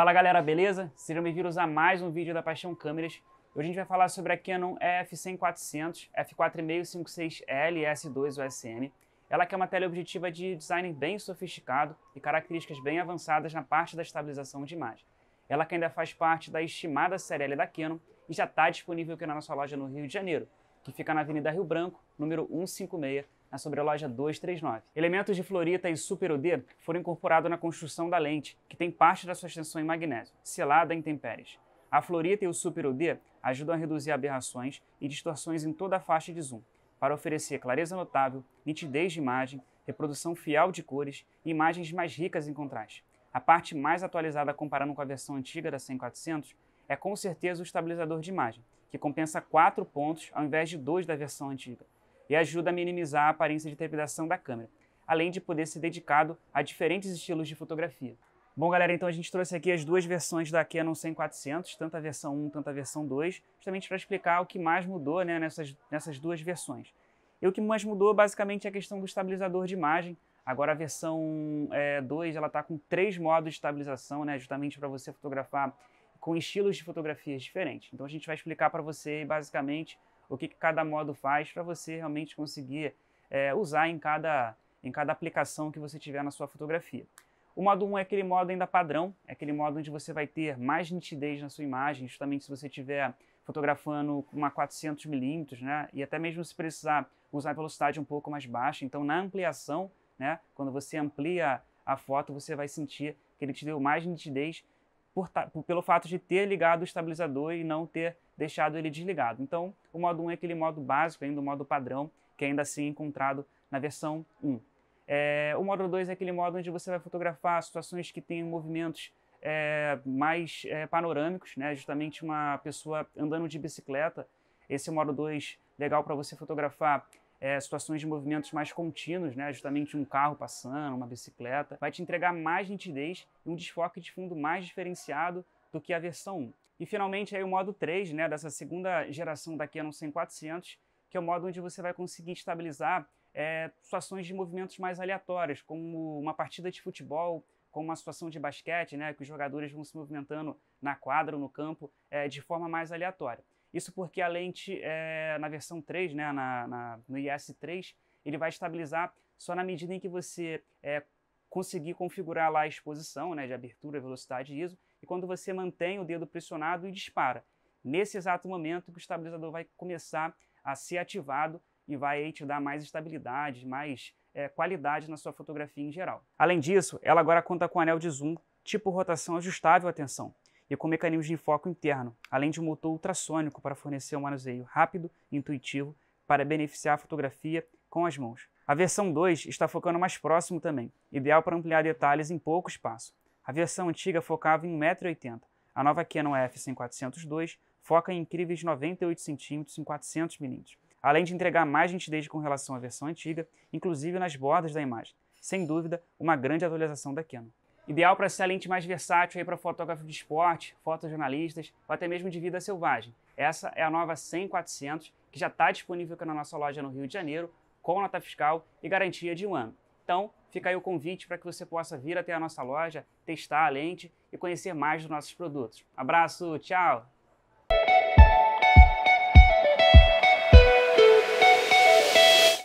Fala galera, beleza? Sejam bem-vindos a mais um vídeo da Paixão Câmeras. Hoje a gente vai falar sobre a Canon EF 100-400, f4.5 56L S2 USM. Ela que é uma teleobjetiva de design bem sofisticado e características bem avançadas na parte da estabilização de imagem. Ela que ainda faz parte da estimada série L da Canon e já está disponível aqui na nossa loja no Rio de Janeiro, que fica na Avenida Rio Branco, número 156, na sobreloja 239. Elementos de fluorita e UD foram incorporados na construção da lente, que tem parte da sua extensão em magnésio, selada em tempéries. A fluorita e o super-UD ajudam a reduzir aberrações e distorções em toda a faixa de zoom, para oferecer clareza notável, nitidez de imagem, reprodução fiel de cores e imagens mais ricas em contraste. A parte mais atualizada comparando com a versão antiga da 1400 é com certeza o estabilizador de imagem, que compensa 4 pontos ao invés de 2 da versão antiga, e ajuda a minimizar a aparência de trepidação da câmera, além de poder ser dedicado a diferentes estilos de fotografia. Bom, galera, então a gente trouxe aqui as duas versões da Canon 100-400, tanto a versão 1 quanto a versão 2, justamente para explicar o que mais mudou né, nessas, nessas duas versões. E o que mais mudou basicamente é a questão do estabilizador de imagem. Agora a versão 2 é, ela está com três modos de estabilização, né, justamente para você fotografar com estilos de fotografias diferentes. Então a gente vai explicar para você basicamente o que, que cada modo faz para você realmente conseguir é, usar em cada, em cada aplicação que você tiver na sua fotografia. O modo 1 é aquele modo ainda padrão, é aquele modo onde você vai ter mais nitidez na sua imagem, justamente se você estiver fotografando com uma 400mm, né? e até mesmo se precisar usar a velocidade um pouco mais baixa. Então, na ampliação, né? quando você amplia a foto, você vai sentir que ele te deu mais nitidez por, por, pelo fato de ter ligado o estabilizador e não ter deixado ele desligado. Então, o modo 1 é aquele modo básico, ainda o modo padrão, que ainda assim é encontrado na versão 1. É, o modo 2 é aquele modo onde você vai fotografar situações que têm movimentos é, mais é, panorâmicos, né? justamente uma pessoa andando de bicicleta. Esse modo 2 legal para você fotografar é, situações de movimentos mais contínuos, né? justamente um carro passando, uma bicicleta. Vai te entregar mais nitidez e um desfoque de fundo mais diferenciado do que a versão 1. E finalmente aí o modo 3, né, dessa segunda geração da Canon 100400, que é o modo onde você vai conseguir estabilizar é, situações de movimentos mais aleatórias, como uma partida de futebol, como uma situação de basquete, né, que os jogadores vão se movimentando na quadra ou no campo é, de forma mais aleatória. Isso porque a lente, é, na versão 3, né, na, na, no IS-3, ele vai estabilizar só na medida em que você é, conseguir configurar lá a exposição, né, de abertura, velocidade e ISO, e quando você mantém o dedo pressionado e dispara. Nesse exato momento que o estabilizador vai começar a ser ativado e vai te dar mais estabilidade, mais é, qualidade na sua fotografia em geral. Além disso, ela agora conta com anel de zoom tipo rotação ajustável à tensão e com mecanismos de foco interno, além de um motor ultrassônico para fornecer um manuseio rápido e intuitivo para beneficiar a fotografia com as mãos. A versão 2 está focando mais próximo também, ideal para ampliar detalhes em pouco espaço. A versão antiga focava em 1,80m. A nova Canon EFS 402 foca em incríveis 98 cm em 400mm, além de entregar mais nitidez com relação à versão antiga, inclusive nas bordas da imagem. Sem dúvida, uma grande atualização da Canon. Ideal para a lente mais versátil para fotógrafos de esporte, fotojornalistas ou até mesmo de vida selvagem. Essa é a nova 100-400, que já está disponível aqui na nossa loja no Rio de Janeiro, com nota fiscal e garantia de um ano. Então, fica aí o convite para que você possa vir até a nossa loja, testar a lente e conhecer mais dos nossos produtos. Abraço, tchau!